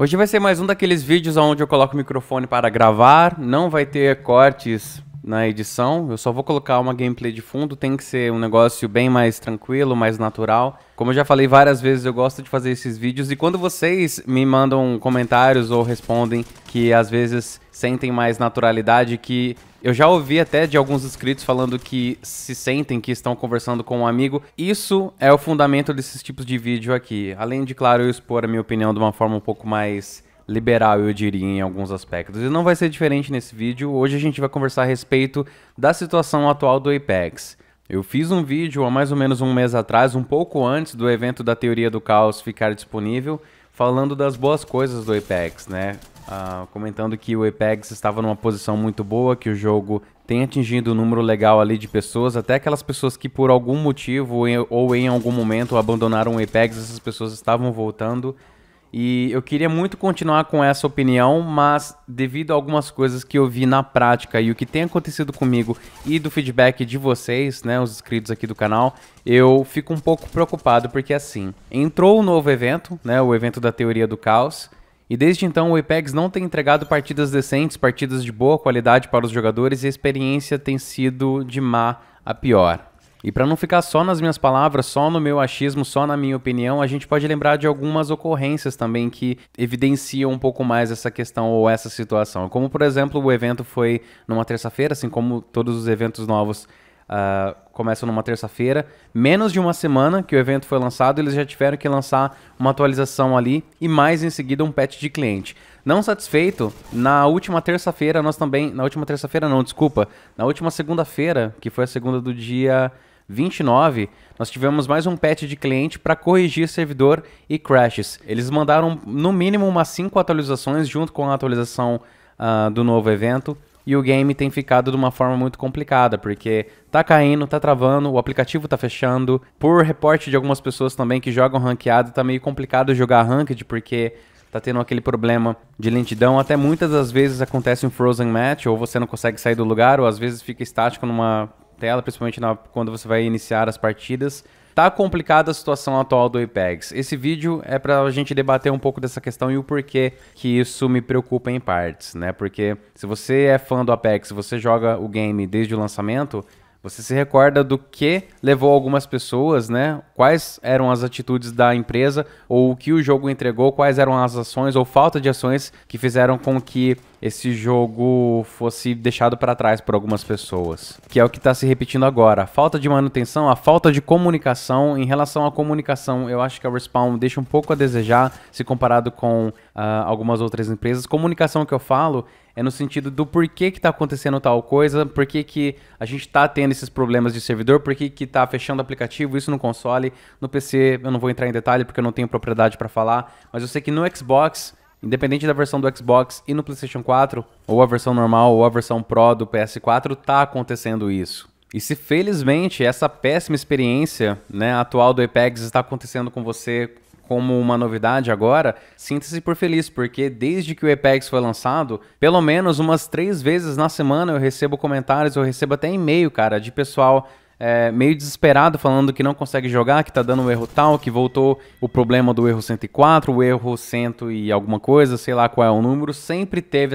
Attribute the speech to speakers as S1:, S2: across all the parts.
S1: Hoje vai ser mais um daqueles vídeos onde eu coloco o microfone para gravar, não vai ter cortes na edição. Eu só vou colocar uma gameplay de fundo, tem que ser um negócio bem mais tranquilo, mais natural. Como eu já falei várias vezes, eu gosto de fazer esses vídeos e quando vocês me mandam comentários ou respondem que às vezes sentem mais naturalidade, que eu já ouvi até de alguns inscritos falando que se sentem que estão conversando com um amigo. Isso é o fundamento desses tipos de vídeo aqui. Além de, claro, eu expor a minha opinião de uma forma um pouco mais liberal, eu diria, em alguns aspectos. E não vai ser diferente nesse vídeo. Hoje a gente vai conversar a respeito da situação atual do Apex. Eu fiz um vídeo há mais ou menos um mês atrás, um pouco antes do evento da Teoria do Caos ficar disponível, falando das boas coisas do Apex, né? Uh, comentando que o Apex estava numa posição muito boa, que o jogo tem atingido um número legal ali de pessoas, até aquelas pessoas que por algum motivo ou em algum momento abandonaram o Apex, essas pessoas estavam voltando. E eu queria muito continuar com essa opinião, mas devido a algumas coisas que eu vi na prática e o que tem acontecido comigo e do feedback de vocês, né, os inscritos aqui do canal, eu fico um pouco preocupado porque assim, entrou um novo evento, né, o evento da teoria do caos, e desde então o Apex não tem entregado partidas decentes, partidas de boa qualidade para os jogadores e a experiência tem sido de má a pior. E para não ficar só nas minhas palavras, só no meu achismo, só na minha opinião, a gente pode lembrar de algumas ocorrências também que evidenciam um pouco mais essa questão ou essa situação. Como, por exemplo, o evento foi numa terça-feira, assim como todos os eventos novos uh, começam numa terça-feira. Menos de uma semana que o evento foi lançado, eles já tiveram que lançar uma atualização ali e mais em seguida um patch de cliente. Não satisfeito, na última terça-feira nós também. Na última terça-feira não, desculpa. Na última segunda-feira, que foi a segunda do dia 29, nós tivemos mais um patch de cliente para corrigir servidor e crashes. Eles mandaram no mínimo umas 5 atualizações junto com a atualização uh, do novo evento. E o game tem ficado de uma forma muito complicada, porque tá caindo, tá travando, o aplicativo tá fechando. Por reporte de algumas pessoas também que jogam ranqueado, tá meio complicado jogar ranked, porque tá tendo aquele problema de lentidão. Até muitas das vezes acontece um frozen match, ou você não consegue sair do lugar, ou às vezes fica estático numa tela, principalmente na, quando você vai iniciar as partidas. Tá complicada a situação atual do Apex. Esse vídeo é pra gente debater um pouco dessa questão e o porquê que isso me preocupa em partes, né? Porque se você é fã do Apex, você joga o game desde o lançamento, você se recorda do que levou algumas pessoas, né? Quais eram as atitudes da empresa ou o que o jogo entregou, quais eram as ações ou falta de ações que fizeram com que esse jogo fosse deixado para trás por algumas pessoas. Que é o que está se repetindo agora. A falta de manutenção, a falta de comunicação. Em relação à comunicação, eu acho que a Respawn deixa um pouco a desejar se comparado com uh, algumas outras empresas. Comunicação que eu falo é no sentido do porquê que está acontecendo tal coisa, porquê que a gente está tendo esses problemas de servidor, porquê que está fechando o aplicativo, isso no console, no PC eu não vou entrar em detalhe porque eu não tenho propriedade para falar, mas eu sei que no Xbox, independente da versão do Xbox e no PlayStation 4, ou a versão normal ou a versão Pro do PS4, está acontecendo isso. E se felizmente essa péssima experiência né, atual do Apex está acontecendo com você como uma novidade agora, sinta-se por feliz, porque desde que o Apex foi lançado, pelo menos umas três vezes na semana eu recebo comentários, eu recebo até e-mail, cara, de pessoal é, meio desesperado, falando que não consegue jogar, que tá dando um erro tal, que voltou o problema do erro 104, o erro 100 e alguma coisa, sei lá qual é o número, sempre teve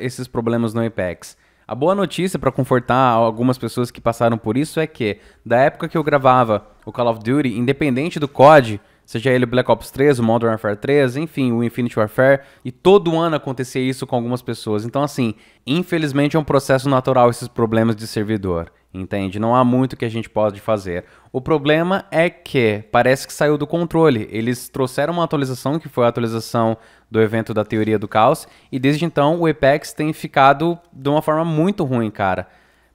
S1: esses problemas no Apex. A boa notícia para confortar algumas pessoas que passaram por isso é que, da época que eu gravava o Call of Duty, independente do COD, Seja ele Black Ops 3, o Modern Warfare 3, enfim, o Infinity Warfare, e todo ano acontecia isso com algumas pessoas. Então, assim, infelizmente é um processo natural esses problemas de servidor, entende? Não há muito que a gente pode fazer. O problema é que parece que saiu do controle. Eles trouxeram uma atualização, que foi a atualização do evento da Teoria do Caos, e desde então o Apex tem ficado de uma forma muito ruim, cara.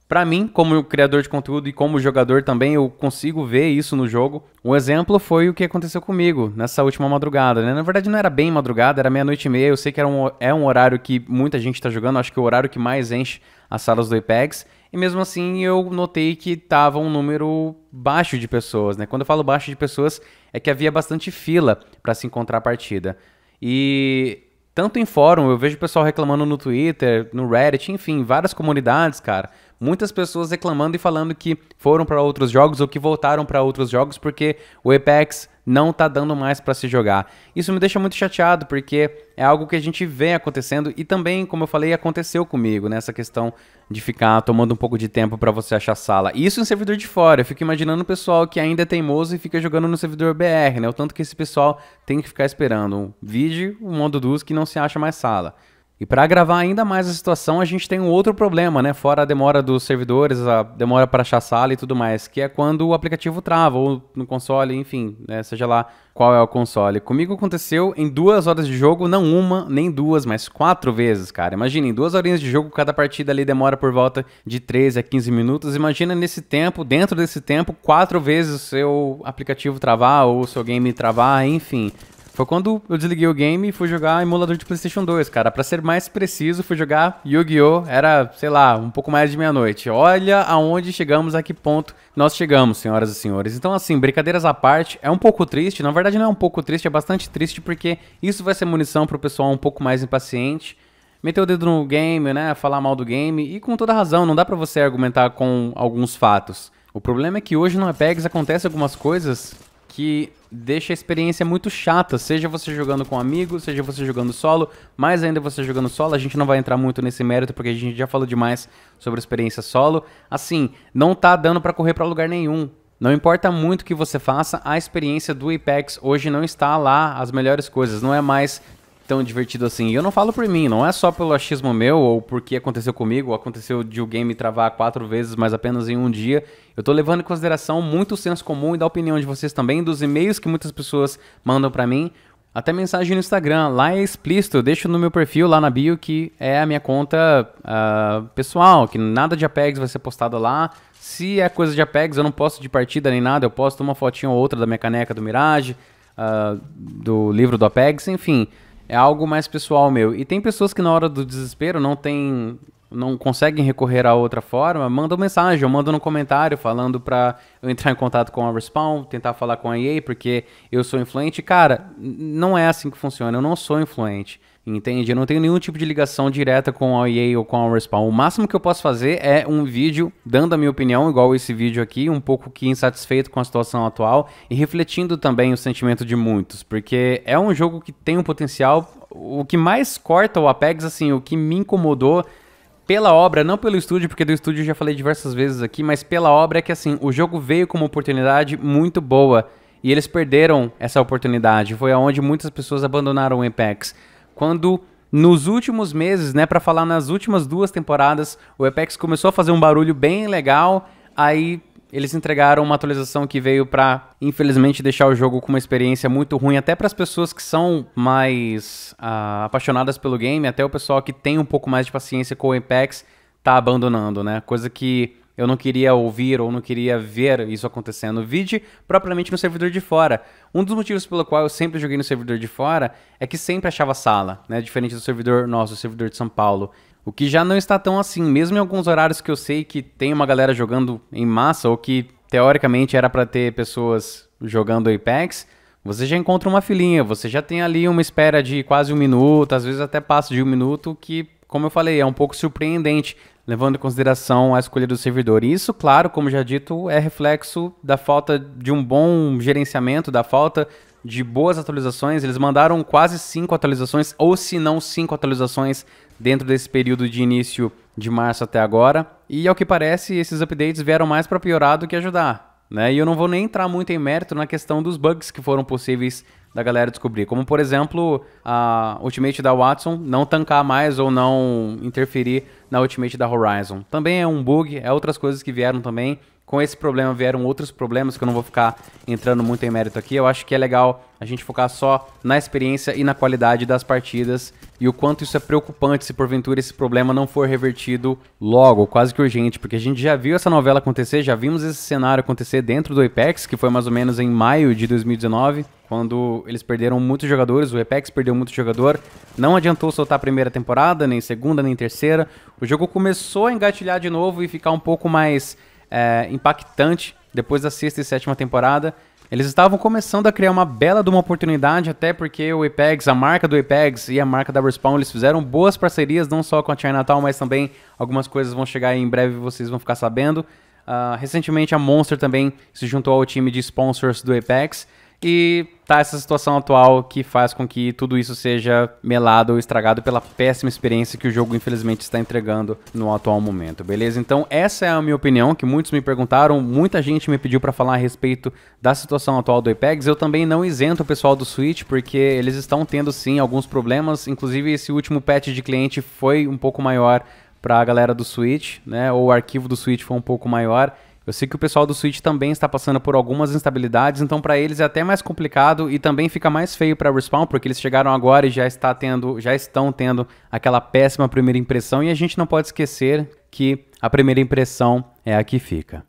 S1: Para mim, como criador de conteúdo e como jogador também, eu consigo ver isso no jogo. Um exemplo foi o que aconteceu comigo nessa última madrugada, né? Na verdade, não era bem madrugada, era meia-noite e meia. Eu sei que era um, é um horário que muita gente está jogando, acho que é o horário que mais enche as salas do Apex. E mesmo assim, eu notei que tava um número baixo de pessoas, né? Quando eu falo baixo de pessoas, é que havia bastante fila para se encontrar a partida. E tanto em fórum, eu vejo o pessoal reclamando no Twitter, no Reddit, enfim, várias comunidades, cara muitas pessoas reclamando e falando que foram para outros jogos ou que voltaram para outros jogos porque o Apex não tá dando mais para se jogar. Isso me deixa muito chateado porque é algo que a gente vê acontecendo e também, como eu falei, aconteceu comigo nessa né? questão de ficar tomando um pouco de tempo para você achar sala. isso em servidor de fora. Eu fico imaginando o pessoal que ainda é teimoso e fica jogando no servidor BR, né? O tanto que esse pessoal tem que ficar esperando. Um vídeo, o um mundo dos que não se acha mais sala. E para agravar ainda mais a situação, a gente tem um outro problema, né? Fora a demora dos servidores, a demora para achar sala e tudo mais, que é quando o aplicativo trava, ou no console, enfim, né? seja lá qual é o console. Comigo aconteceu em duas horas de jogo, não uma, nem duas, mas quatro vezes, cara. Imagina, em duas horinhas de jogo, cada partida ali demora por volta de 13 a 15 minutos. Imagina nesse tempo, dentro desse tempo, quatro vezes o seu aplicativo travar, ou o seu game travar, enfim. Foi quando eu desliguei o game e fui jogar emulador de PlayStation 2, cara. Para ser mais preciso, fui jogar Yu-Gi-Oh! Era, sei lá, um pouco mais de meia-noite. Olha aonde chegamos, a que ponto nós chegamos, senhoras e senhores. Então, assim, brincadeiras à parte, é um pouco triste. Na verdade, não é um pouco triste, é bastante triste porque isso vai ser munição pro pessoal um pouco mais impaciente. Meter o dedo no game, né? Falar mal do game. E com toda razão, não dá pra você argumentar com alguns fatos. O problema é que hoje no Apex acontece algumas coisas que deixa a experiência muito chata, seja você jogando com um amigo, seja você jogando solo, mais ainda você jogando solo, a gente não vai entrar muito nesse mérito porque a gente já falou demais sobre a experiência solo. Assim, não tá dando para correr para lugar nenhum. Não importa muito o que você faça, a experiência do Apex hoje não está lá as melhores coisas, não é mais tão divertido assim. E eu não falo por mim, não é só pelo achismo meu, ou porque aconteceu comigo, ou aconteceu de o game travar quatro vezes, mas apenas em um dia. Eu tô levando em consideração muito o senso comum e da opinião de vocês também, dos e-mails que muitas pessoas mandam para mim, até mensagem no Instagram, lá é explícito, eu deixo no meu perfil, lá na bio, que é a minha conta uh, pessoal, que nada de Apex vai ser postado lá. Se é coisa de Apex, eu não posto de partida nem nada, eu posto uma fotinha ou outra da minha caneca do Mirage, uh, do livro do Apex, enfim. É algo mais pessoal meu. E tem pessoas que na hora do desespero não tem não conseguem recorrer a outra forma, manda uma mensagem ou manda um comentário falando para eu entrar em contato com a Respawn, tentar falar com a EA, porque eu sou influente. Cara, não é assim que funciona, eu não sou influente. Entende? Eu não tenho nenhum tipo de ligação direta com a EA ou com a Respawn. O máximo que eu posso fazer é um vídeo dando a minha opinião, igual esse vídeo aqui, um pouco que insatisfeito com a situação atual e refletindo também o sentimento de muitos, porque é um jogo que tem um potencial. O que mais corta o Apex, assim, o que me incomodou pela obra, não pelo estúdio, porque do estúdio eu já falei diversas vezes aqui, mas pela obra é que assim, o jogo veio como oportunidade muito boa e eles perderam essa oportunidade. Foi aonde muitas pessoas abandonaram o Apex quando nos últimos meses, né, para falar nas últimas duas temporadas, o Apex começou a fazer um barulho bem legal, aí eles entregaram uma atualização que veio para, infelizmente, deixar o jogo com uma experiência muito ruim, até para as pessoas que são mais uh, apaixonadas pelo game, até o pessoal que tem um pouco mais de paciência com o Apex tá abandonando, né? Coisa que eu não queria ouvir ou não queria ver isso acontecendo. Vide propriamente no servidor de fora. Um dos motivos pelo qual eu sempre joguei no servidor de fora é que sempre achava sala, né? Diferente do servidor nosso, o servidor de São Paulo. O que já não está tão assim, mesmo em alguns horários que eu sei que tem uma galera jogando em massa ou que teoricamente era para ter pessoas jogando Apex, você já encontra uma filinha, você já tem ali uma espera de quase um minuto, às vezes até passa de um minuto, que, como eu falei, é um pouco surpreendente levando em consideração a escolha do servidor. E isso, claro, como já dito, é reflexo da falta de um bom gerenciamento, da falta de boas atualizações. Eles mandaram quase cinco atualizações, ou se não cinco atualizações, dentro desse período de início de março até agora. E ao que parece, esses updates vieram mais para piorar do que ajudar. Né? E eu não vou nem entrar muito em mérito na questão dos bugs que foram possíveis da galera descobrir. Como, por exemplo, a ultimate da Watson não tancar mais ou não interferir na ultimate da Horizon. Também é um bug, é outras coisas que vieram também com esse problema vieram outros problemas que eu não vou ficar entrando muito em mérito aqui. Eu acho que é legal a gente focar só na experiência e na qualidade das partidas e o quanto isso é preocupante se porventura esse problema não for revertido logo, quase que urgente, porque a gente já viu essa novela acontecer, já vimos esse cenário acontecer dentro do Apex, que foi mais ou menos em maio de 2019, quando eles perderam muitos jogadores, o Apex perdeu muito jogador, não adiantou soltar a primeira temporada, nem segunda, nem terceira. O jogo começou a engatilhar de novo e ficar um pouco mais é, impactante depois da sexta e sétima temporada. Eles estavam começando a criar uma bela de uma oportunidade, até porque o Apex, a marca do Apex e a marca da Respawn, eles fizeram boas parcerias, não só com a Chinatown, mas também algumas coisas vão chegar aí em breve vocês vão ficar sabendo. Uh, recentemente a Monster também se juntou ao time de sponsors do Apex. E tá essa situação atual que faz com que tudo isso seja melado ou estragado pela péssima experiência que o jogo infelizmente está entregando no atual momento, beleza? Então essa é a minha opinião, que muitos me perguntaram, muita gente me pediu para falar a respeito da situação atual do Apex. Eu também não isento o pessoal do Switch, porque eles estão tendo sim alguns problemas, inclusive esse último patch de cliente foi um pouco maior para a galera do Switch, né? Ou o arquivo do Switch foi um pouco maior. Eu sei que o pessoal do Switch também está passando por algumas instabilidades, então para eles é até mais complicado e também fica mais feio para Respawn, porque eles chegaram agora e já está tendo, já estão tendo aquela péssima primeira impressão e a gente não pode esquecer que a primeira impressão é a que fica.